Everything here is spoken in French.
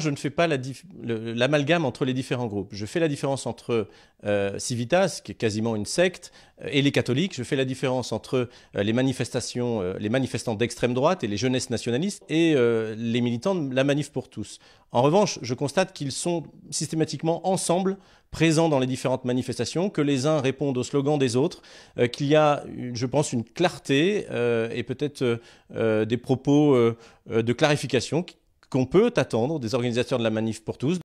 je ne fais pas l'amalgame entre les différents groupes. Je fais la différence entre euh, Civitas, qui est quasiment une secte, euh, et les catholiques. Je fais la différence entre euh, les manifestations, les manifestants d'extrême droite et les jeunesses nationalistes et les militants de la manif pour tous. En revanche, je constate qu'ils sont systématiquement ensemble présents dans les différentes manifestations, que les uns répondent aux slogans des autres, qu'il y a, je pense, une clarté et peut-être des propos de clarification qu'on peut attendre des organisateurs de la manif pour tous